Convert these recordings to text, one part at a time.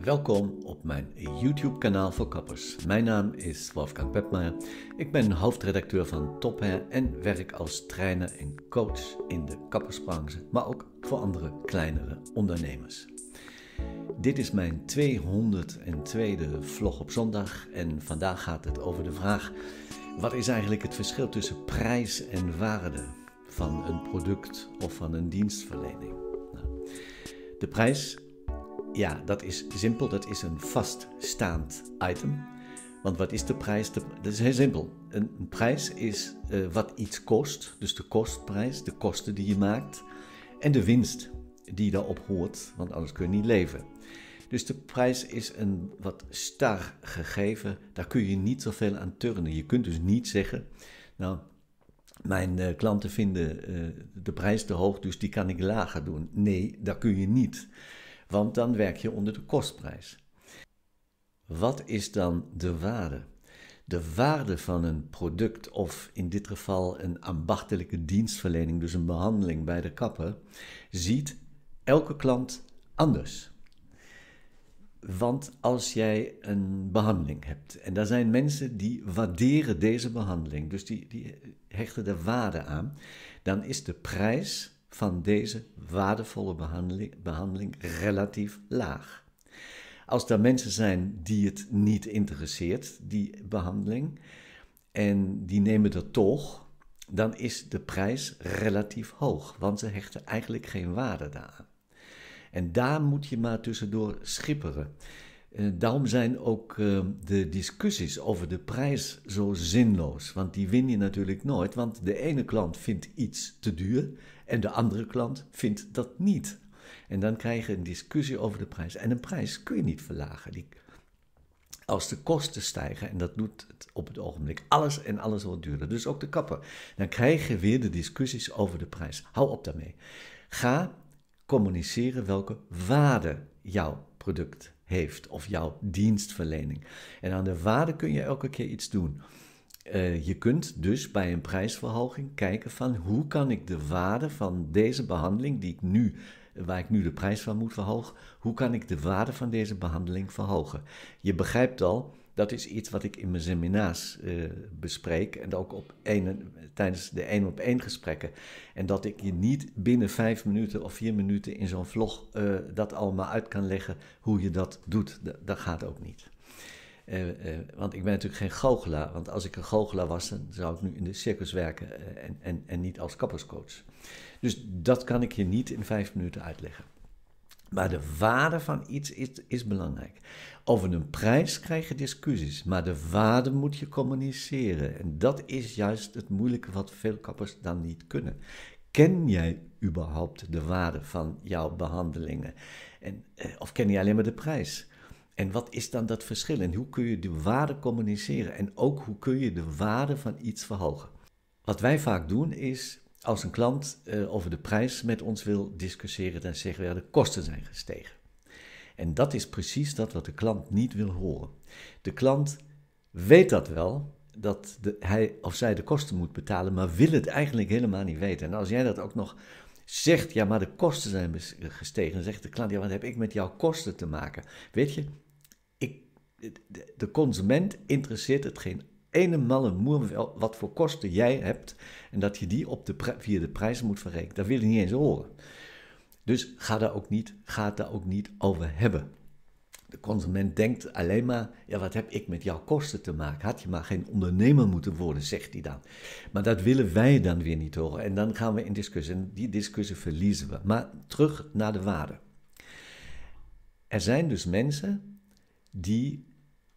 Welkom op mijn YouTube-kanaal voor kappers. Mijn naam is Wolfgang Pepmaier. Ik ben hoofdredacteur van Top Hair en werk als trainer en coach in de kappersbranche, maar ook voor andere kleinere ondernemers. Dit is mijn 202e vlog op zondag en vandaag gaat het over de vraag: wat is eigenlijk het verschil tussen prijs en waarde van een product of van een dienstverlening? Nou, de prijs ja, dat is simpel. Dat is een vaststaand item. Want wat is de prijs? dat is heel simpel. Een, prijs is eh, wat iets kost. Dus de kostprijs, de kosten die je maakt. En de winst die daarop hoort, want anders kun je niet leven. Dus de prijs is een wat star gegeven. Daar kun je niet zoveel aan turnen. Je kunt dus niet zeggen, nou, mijn eh, klanten vinden eh, de prijs te hoog, dus die kan ik lager doen. Nee, dat kun je niet want dan werk je onder de kostprijs. Wat is dan de waarde? De waarde van een product of in dit geval een ambachtelijke dienstverlening, dus een behandeling bij de kapper, ziet elke klant anders. Want als jij een behandeling hebt, en daar zijn mensen die waarderen deze behandeling, dus die, die hechten er waarde aan, dan is de prijs van deze waardevolle behandeling, behandeling relatief laag. Als er mensen zijn die het niet interesseert, die behandeling, en die nemen dat toch, dan is de prijs relatief hoog, want ze hechten eigenlijk geen waarde daaraan. En daar moet je maar tussendoor schipperen. Eh, daarom zijn ook ehm, de discussies over de prijs zo zinloos. Want die win je natuurlijk nooit. Want de ene klant vindt iets te duur en de andere klant vindt dat niet. En dan krijg je een discussie over de prijs. En een prijs kun je niet verlagen. Die, als de kosten stijgen, en dat doet het op het ogenblik, alles en alles wordt duurder. Dus ook de kapper. Dan krijg je weer de discussies over de prijs. Hou op daarmee. Ga communiceren welke waarde jouw product heeft of jouw dienstverlening. En aan de waarde kun je elke keer iets doen. Eh, je kunt dus bij een prijsverhoging kijken van hoe kan ik de waarde van deze behandeling die ik nu waar ik nu de prijs van moet verhogen, hoe kan ik de waarde van deze behandeling verhogen? Je begrijpt al, dat is iets wat ik in mijn seminars eh, bespreek en ook op tijdens de één op één gesprekken. En dat ik je niet binnen vijf minuten of vier minuten in zo'n vlog eh, dat allemaal uit kan leggen hoe je dat doet. dat, dat gaat ook niet. Eh, want ik ben natuurlijk geen goochelaar. Want als ik een goochelaar was, dan zou ik nu in de circus werken en, en, en niet als kapperscoach. Dus dat kan ik je niet in vijf minuten uitleggen. Maar de waarde van iets is, is, belangrijk. Over een prijs krijg je discussies, maar de waarde moet je communiceren. En dat is juist het moeilijke wat veel kappers dan niet kunnen. Ken jij überhaupt de waarde van jouw behandelingen? En, eh, of ken je alleen maar de prijs? En wat is dan dat verschil? En hoe kun je de waarde communiceren? En ook hoe kun je de waarde van iets verhogen? Wat wij vaak doen is als een klant eh, over de prijs met ons wil discussiëren, dan zeggen we de kosten zijn gestegen. En dat is precies dat wat de klant niet wil horen. De klant weet dat wel, dat de, hij of zij de kosten moet betalen, maar wil het eigenlijk helemaal niet weten. En als jij dat ook nog zegt, ja, maar de kosten zijn gestegen, dan zegt de klant, ja, wat heb ik met jouw kosten te maken? Weet je, ik, de, de consument interesseert het geen ene malle moer wat voor kosten jij hebt en dat je die op de via de prijzen moet verrekenen. Dat wil je niet eens horen. Dus ga daar ook niet, ga daar ook niet over hebben. De consument denkt alleen maar, ja wat heb ik met jouw kosten te maken? Had je maar geen ondernemer moeten worden, zegt hij dan. Maar dat willen wij dan weer niet horen. En dan gaan we in discussie. En die discussie verliezen we. Maar terug naar de waarde. Er zijn dus mensen die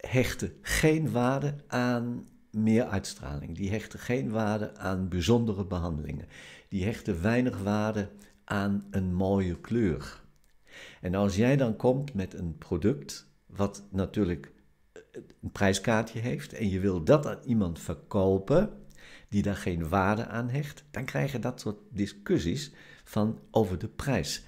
hechten geen waarde aan meer uitstraling. Die hechten geen waarde aan bijzondere behandelingen. Die hechten weinig waarde aan een mooie kleur. En als jij dan komt met een product wat natuurlijk eh, een prijskaartje heeft en je wil dat aan iemand verkopen die daar geen waarde aan hecht, dan krijg je dat soort discussies van over de prijs.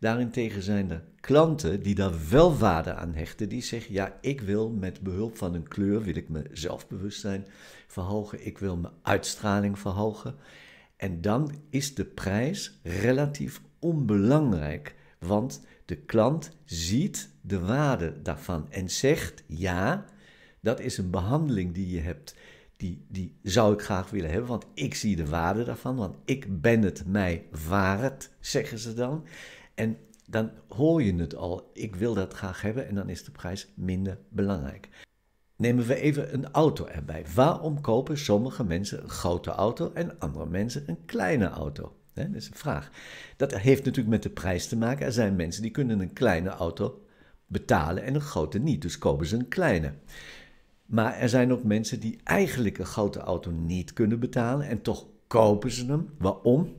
Daarentegen zijn er klanten die daar wel waarde aan hechten, die zeggen: ja, ik wil met behulp van een kleur, wil ik mijn zelfbewustzijn verhogen, ik wil mijn uitstraling verhogen. En dan is de prijs relatief onbelangrijk, want de klant ziet de waarde daarvan en zegt: ja, dat is een behandeling die je hebt. Die, die zou ik graag willen hebben, want ik zie de waarde daarvan, want ik ben het mij waard, zeggen ze dan. En dan hoor je het al, ik wil dat graag hebben en dan is de prijs minder belangrijk. Nemen we even een auto erbij. Waarom kopen sommige mensen een grote auto en andere mensen een kleine auto? dat is een vraag. Dat heeft natuurlijk met de prijs te maken. Er zijn mensen die kunnen een kleine auto betalen en een grote niet, dus kopen ze een kleine. Maar er zijn ook mensen die eigenlijk een grote auto niet kunnen betalen en toch kopen ze hem. Waarom?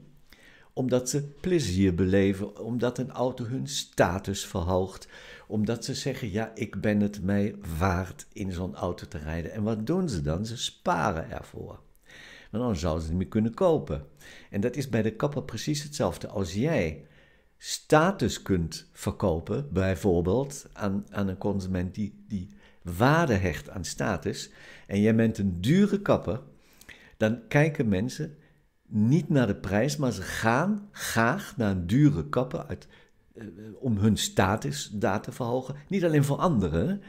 omdat ze plezier beleven, omdat een auto hun status verhoogt, omdat ze zeggen: Ja, ik ben het mij waard in zo'n auto te rijden. En wat doen ze dan? Ze sparen ervoor. Want anders zouden ze het niet kunnen kopen. En dat is bij de kapper precies hetzelfde. Als jij status kunt verkopen, bijvoorbeeld aan, aan een consument die, die waarde hecht aan status, en jij bent een dure kapper, dan kijken mensen niet naar de prijs, maar ze gaan graag naar een dure kapper uit, eh, eh, om hun status daar te verhogen. Niet alleen voor anderen,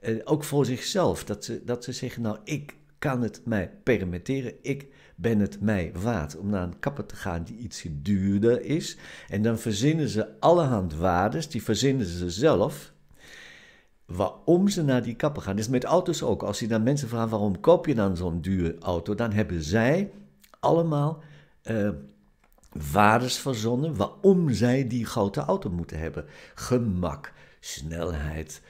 eh, ook voor zichzelf. Dat ze, dat ze zeggen, nou ik kan het mij permitteren, ik ben het mij waard om naar een kapper te gaan die iets duurder is. En dan verzinnen ze allerhand waardes, die verzinnen ze zelf waarom ze naar die kapper gaan. Dus met auto's ook. Als je dan mensen vraagt waarom koop je dan zo'n dure auto, dan hebben zij allemaal uh, verzonnen waarom zij die grote auto moeten hebben. Gemak, snelheid,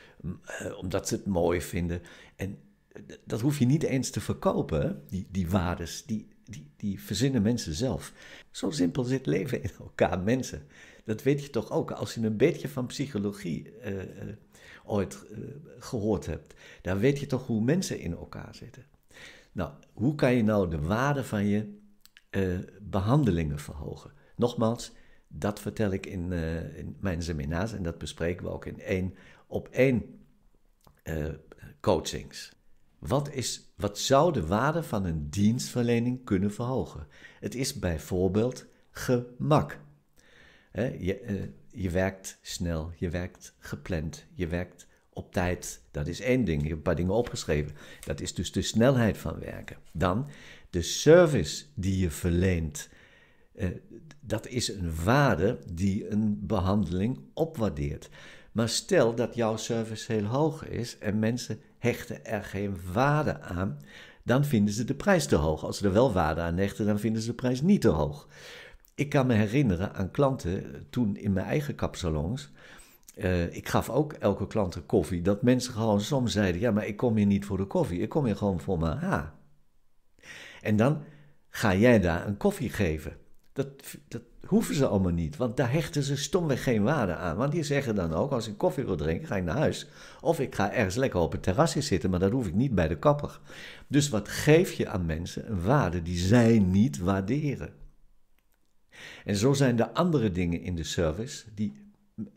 eh, omdat ze het mooi vinden. En eh, dat hoef je niet eens te verkopen, die, die waardes. Die, die, die verzinnen mensen zelf. Zo simpel zit leven in elkaar, mensen. Dat weet je toch ook. Als je een beetje van psychologie ooit gehoord hebt, dan weet je toch hoe mensen in elkaar zitten. Nou, hoe kan je nou de waarde van je eh, behandelingen verhogen. Nogmaals, dat vertel ik in, eh, in, mijn seminars en dat bespreken we ook in één op één eh, coachings. Wat, is, wat zou de waarde van een dienstverlening kunnen verhogen? Het is bijvoorbeeld gemak. je, je werkt snel, je werkt gepland, je werkt op tijd. Dat is één ding. Ik heb een paar dingen opgeschreven. Dat is dus de snelheid van werken. Dan de service die je verleent. Eh, dat is een waarde die een behandeling opwaardeert. Maar stel dat jouw service heel hoog is en mensen hechten er geen waarde aan, dan vinden ze de prijs te hoog. Als ze er wel waarde aan hechten, dan vinden ze de prijs niet te hoog. Ik kan me herinneren aan klanten eh, toen in mijn eigen kapsalons eh, ik gaf ook elke klant een koffie. Dat mensen gewoon soms zeiden: Ja, maar ik kom hier niet voor de koffie. Ik kom hier gewoon voor mijn ha. En dan ga jij daar een koffie geven. Dat, dat hoeven ze allemaal niet, want daar hechten ze stomweg geen waarde aan. Want die zeggen dan ook: Als ik koffie wil drinken, ga ik naar huis. Of ik ga ergens lekker op het terrasje zitten, maar dat hoef ik niet bij de kapper. Dus wat geef je aan mensen een waarde die zij niet waarderen? En zo zijn er andere dingen in de service die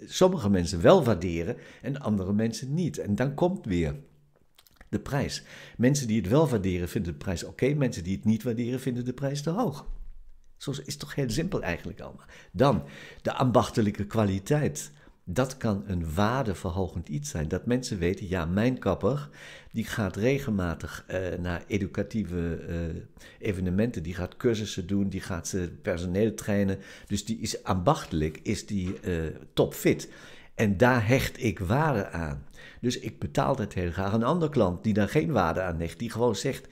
sommige mensen wel waarderen en andere mensen niet. En dan komt weer de prijs. Mensen die het wel waarderen vinden de prijs oké, mensen die het niet waarderen vinden de prijs te hoog. Zo is het toch heel simpel eigenlijk allemaal. Dan de ambachtelijke kwaliteit dat kan een waardeverhogend iets zijn. Dat mensen weten, ja, mijn kapper die gaat regelmatig eh, naar educatieve eh, evenementen. Die gaat cursussen doen, die gaat personeel trainen. Dus die is ambachtelijk, is die eh, topfit. En daar hecht ik waarde aan. Dus ik betaal dat heel graag. Een ander klant die daar geen waarde aan hecht, die gewoon zegt,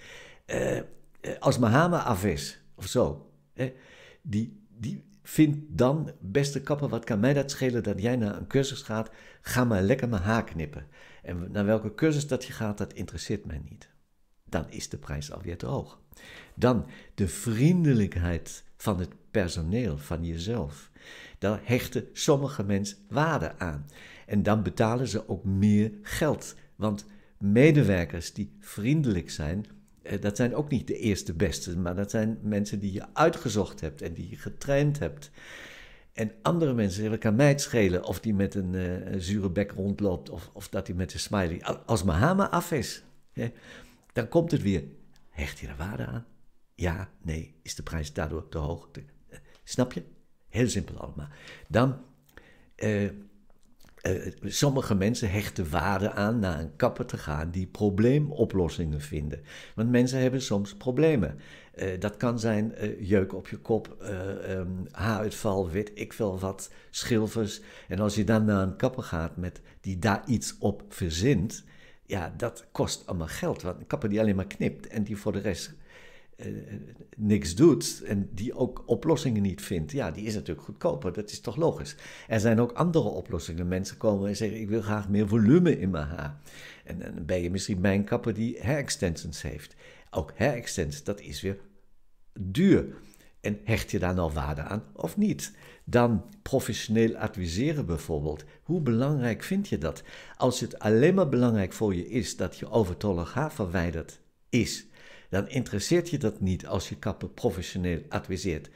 als Mahama af is, of zo. Hè, die, die, Vind dan, beste kapper, wat kan mij dat schelen dat jij naar een cursus gaat? Ga maar lekker mijn haar knippen. En naar welke cursus dat je gaat, dat interesseert mij niet. Dan is de prijs alweer te hoog. Dan de vriendelijkheid van het personeel, van jezelf. Daar hechten sommige mensen waarde aan. En dan betalen ze ook meer geld. Want medewerkers die vriendelijk zijn, eh, dat zijn ook niet de eerste beste, maar dat zijn mensen die je uitgezocht hebt en die je getraind hebt. En andere mensen, dat kan mij het schelen of die met een eh, zure bek rondloopt of, of dat die met een smiley. Als Mahama af is, hè, dan komt het weer. Hecht je er waarde aan? Ja, nee, is de prijs daardoor te hoog? Eh, snap je? Heel simpel allemaal. Dan, eh, sommige mensen hechten waarde aan naar een kapper te gaan die probleemoplossingen vinden. Want mensen hebben soms problemen. Eh, dat kan zijn uh, jeuk op je kop, um, haaruitval, weet ik veel wat, schilfers. En als je dan naar een kapper gaat met, die daar iets op verzint, ja, dat kost allemaal geld. Want een kapper die alleen maar knipt en die voor de rest eh, niks doet en die ook oplossingen niet vindt, ja, die is natuurlijk goedkoper. Dat is toch logisch. Er zijn ook andere oplossingen. Mensen komen en zeggen: Ik wil graag meer volume in mijn haar. En dan ben je misschien mijn kapper die hair-extensions heeft. Ook hair-extensions, dat is weer duur. En hecht je daar nou waarde aan of niet? Dan professioneel adviseren bijvoorbeeld. Hoe belangrijk vind je dat? Als het alleen maar belangrijk voor je is dat je overtollig haar verwijderd is, dan interesseert je dat niet als je kappen professioneel adviseert.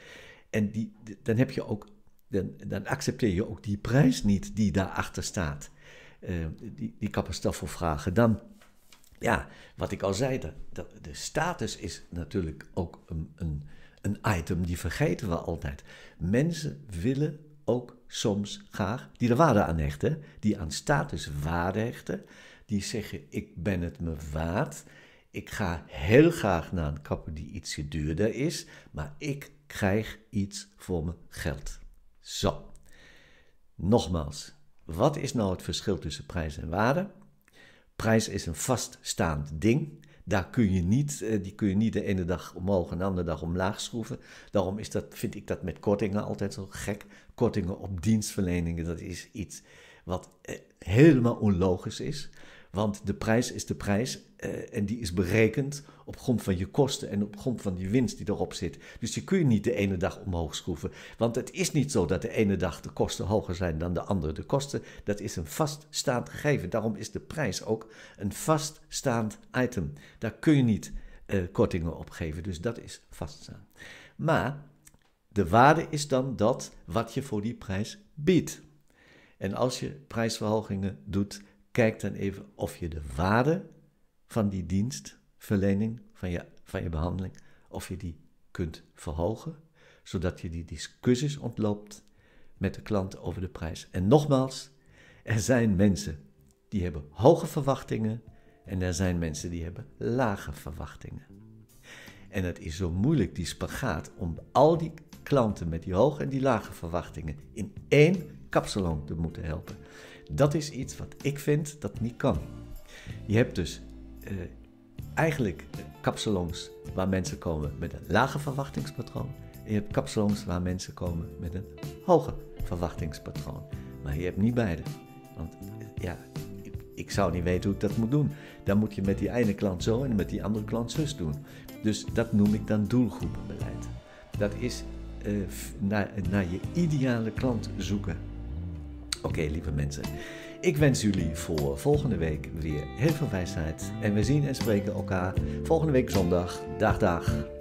En die, dan, heb je ook, dan, dan accepteer je ook die prijs niet die daarachter staat. Eh, die, die kappers daarvoor vragen. Dan, ja, wat ik al zei, de de status is natuurlijk ook een, een, een item, die vergeten we altijd. Mensen willen ook soms graag, die er waarde aan hechten, die aan status waarde hechten, die zeggen: Ik ben het me waard. Ik ga heel graag naar een kapper die ietsje duurder is, maar ik krijg iets voor mijn geld. Zo. Nogmaals, wat is nou het verschil tussen prijs en waarde? Prijs is een vaststaand ding. Daar kun je niet, eh, die kun je niet de ene dag omhoog en de andere dag omlaag schroeven. Daarom is dat, vind ik dat met kortingen altijd zo gek. Kortingen op dienstverleningen, dat is iets wat eh, helemaal onlogisch is. Want de prijs is de prijs eh, en die is berekend op grond van je kosten en op grond van die winst die erop zit. Dus die kun je niet de ene dag omhoog schroeven. Want het is niet zo dat de ene dag de kosten hoger zijn dan de andere. De kosten, dat is een vaststaand gegeven. Daarom is de prijs ook een vaststaand item. Daar kun je niet eh, kortingen op geven. Dus dat is vaststaand. Maar de waarde is dan dat wat je voor die prijs biedt. En als je prijsverhogingen doet, Kijk dan even of je de waarde van die dienstverlening, van je, van je behandeling, of je die kunt verhogen, zodat je die discussies ontloopt met de klant over de prijs. En nogmaals, er zijn mensen die hebben hoge verwachtingen en er zijn mensen die hebben lage verwachtingen. En het is zo moeilijk, die spagaat, om al die klanten met die hoge en die lage verwachtingen in één kapsalon te moeten helpen. Dat is iets wat ik vind dat niet kan. Je hebt dus eh, eigenlijk eh, kapsalons waar mensen komen met een lager verwachtingspatroon. En je hebt kapsalons waar mensen komen met een hoger verwachtingspatroon. Maar je hebt niet beide. Want eh, ja, ik zou niet weten hoe ik dat moet doen. Dan moet je met die ene klant zo en met die andere klant zus doen. Dus dat noem ik dan doelgroepenbeleid. Dat is naar, naar je ideale klant zoeken Oké, lieve mensen. Ik wens jullie voor volgende week weer heel veel wijsheid. En we zien en spreken elkaar volgende week zondag. Dag, dag.